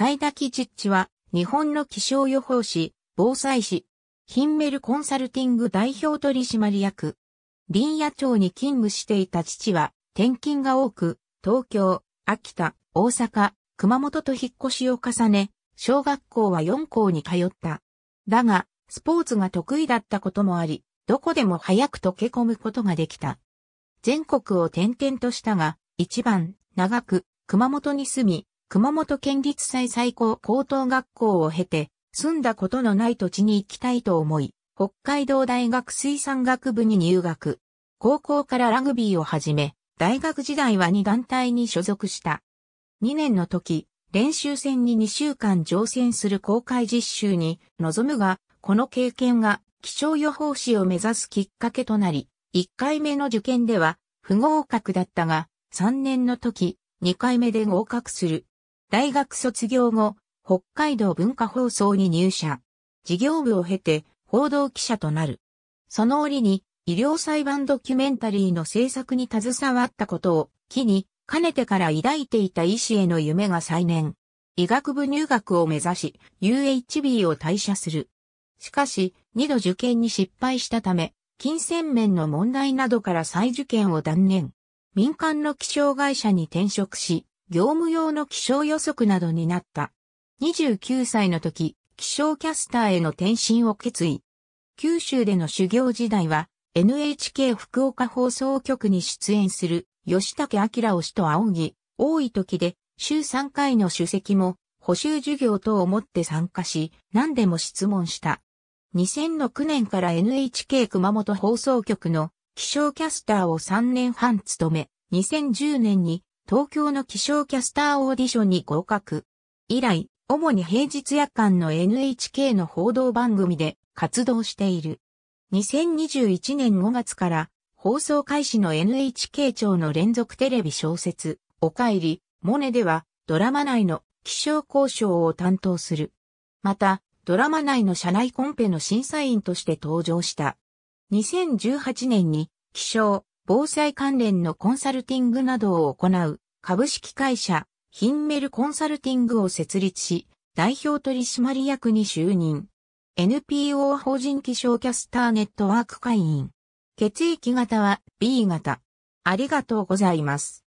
サ田基ッチは、日本の気象予報士、防災士、ヒンメルコンサルティング代表取締役。林野町に勤務していた父は、転勤が多く、東京、秋田、大阪、熊本と引っ越しを重ね、小学校は4校に通った。だが、スポーツが得意だったこともあり、どこでも早く溶け込むことができた。全国を転々としたが、一番、長く、熊本に住み、熊本県立最最高高等学校を経て、住んだことのない土地に行きたいと思い、北海道大学水産学部に入学。高校からラグビーを始め、大学時代は2団体に所属した。2年の時、練習戦に2週間乗船する公開実習に臨むが、この経験が気象予報士を目指すきっかけとなり、1回目の受験では不合格だったが、3年の時、2回目で合格する。大学卒業後、北海道文化放送に入社。事業部を経て報道記者となる。その折に医療裁判ドキュメンタリーの制作に携わったことを機に、かねてから抱いていた医師への夢が再燃。医学部入学を目指し、UHB を退社する。しかし、二度受験に失敗したため、金銭面の問題などから再受験を断念。民間の気象会社に転職し、業務用の気象予測などになった。29歳の時、気象キャスターへの転身を決意。九州での修行時代は、NHK 福岡放送局に出演する吉武明を師と仰ぎ、多い時で週3回の主席も補修授業と思って参加し、何でも質問した。2006年から NHK 熊本放送局の気象キャスターを3年半務め、2010年に東京の気象キャスターオーディションに合格。以来、主に平日夜間の NHK の報道番組で活動している。2021年5月から放送開始の NHK 庁の連続テレビ小説、おかえり、モネではドラマ内の気象交渉を担当する。また、ドラマ内の社内コンペの審査員として登場した。2018年に気象、防災関連のコンサルティングなどを行う株式会社、ヒンメルコンサルティングを設立し、代表取締役に就任。NPO 法人気象キャスターネットワーク会員。血液型は B 型。ありがとうございます。